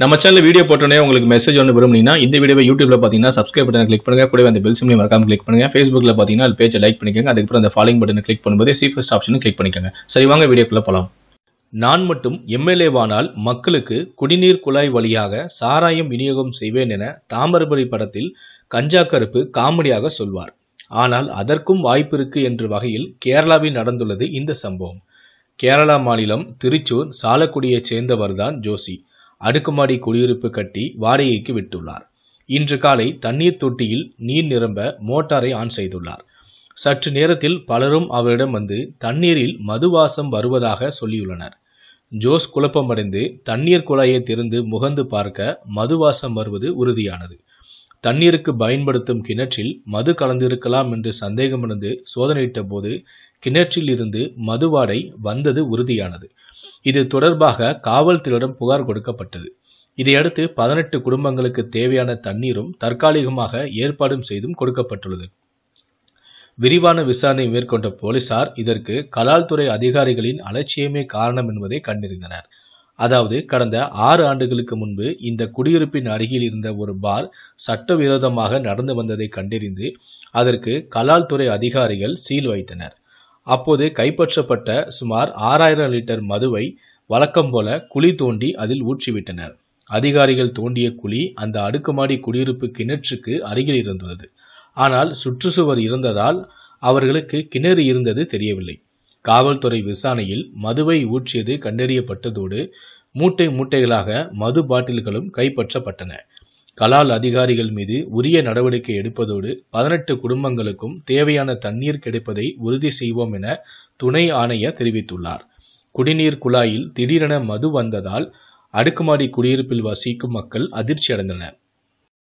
நம்ம channel video போட்டோன்னே உங்களுக்கு மெசேஜ் ஒன்று விரும்புனீங்கன்னா இந்த வீடியோ யூடியூப்ல பார்த்தீங்கன்னா சப்ஸ்கிரைப் பண்ணி கிளிக் பண்ணுங்க கூட அந்த பெல் சிம்லி மறக்காம கிளிக் பண்ணுங்க ஃபேஸ்புக்கில் பார்த்தீங்கன்னா அது பேஜை லைக் பண்ணிக்கோங்க அதுக்கப்புறம் அந்த ஃபாலோயிங் பட்டன் கிளிக் பண்ணும்போது சீஃபஸ்ட் ஆப்ஷனும் கிளிக் பண்ணிக்கோங்க சரி வாங்க வீடியோக்குள்ள போகலாம் நான் மட்டும் எம்எல்ஏவானால் மக்களுக்கு குடிநீர் குழாய் வழியாக சாராயம் விநியோகம் செய்வேன் என தாமரபுரி படத்தில் கஞ்சா கருப்பு காமெடியாக சொல்வார் ஆனால் அதற்கும் வாய்ப்பு இருக்கு என்ற வகையில் கேரளாவில் நடந்துள்ளது இந்த சம்பவம் கேரளா மாநிலம் திருச்சூர் சாலக்குடியைச் சேர்ந்தவர்தான் ஜோஷி அடுக்குமாடி குடியிருப்பு கட்டி வாடகைக்கு விட்டுள்ளார் இன்று காலை தண்ணீர் தொட்டியில் நீர் நிரம்ப மோட்டாரை ஆன் செய்துள்ளார் சற்று நேரத்தில் பலரும் அவரிடம் வந்து தண்ணீரில் மதுவாசம் வருவதாக சொல்லியுள்ளனர் ஜோஸ் குழப்பமடைந்து தண்ணீர் குழாயை திறந்து முகந்து பார்க்க மதுவாசம் வருவது உறுதியானது தண்ணீருக்கு பயன்படுத்தும் கிணற்றில் மது கலந்திருக்கலாம் என்று சந்தேகமடைந்து சோதனையிட்ட போது கிணற்றில் இருந்து மதுவாடை வந்தது உறுதியானது இது தொடர்பாக காவல்துறையிடம் புகார் கொடுக்கப்பட்டது இதையடுத்து பதினெட்டு குடும்பங்களுக்கு தேவையான தண்ணீரும் தற்காலிகமாக ஏற்பாடும் செய்தும் கொடுக்கப்பட்டுள்ளது விரிவான விசாரணை மேற்கொண்ட போலீசார் இதற்கு கலால்துறை அதிகாரிகளின் அலட்சியமே காரணம் என்பதை கண்டறிந்தனர் அதாவது கடந்த ஆறு ஆண்டுகளுக்கு முன்பு இந்த குடியிருப்பின் அருகில் இருந்த ஒரு பார் சட்டவிரோதமாக நடந்து வந்ததை கண்டறிந்து அதற்கு கலால்துறை அதிகாரிகள் சீல் வைத்தனர் அப்போது கைப்பற்றப்பட்ட சுமார் ஆறாயிரம் லிட்டர் மதுவை வழக்கம் போல குழி தோண்டி அதில் ஊற்றிவிட்டனர் அதிகாரிகள் தோண்டிய குழி அந்த அடுக்குமாடி குடியிருப்பு கிணற்றுக்கு அருகில் இருந்தது ஆனால் சுற்றுச்சுவர் இருந்ததால் அவர்களுக்கு கிணறு இருந்தது தெரியவில்லை காவல்துறை விசாரணையில் மதுவை ஊற்றியது கண்டறியப்பட்டதோடு மூட்டை மூட்டைகளாக மது பாட்டில்களும் கைப்பற்றப்பட்டன கலால் அதிகாரிகள் மீது உரிய நடவடிக்கை எடுப்பதோடு பதினெட்டு குடும்பங்களுக்கும் தேவையான தண்ணீர் கிடைப்பதை உறுதி செய்வோம் என துணை ஆணையர் தெரிவித்துள்ளார் குடிநீர் குழாயில் திடீரென மது வந்ததால் அடுக்குமாடி குடியிருப்பில் வசிக்கும் மக்கள் அதிர்ச்சி அடைந்தனர்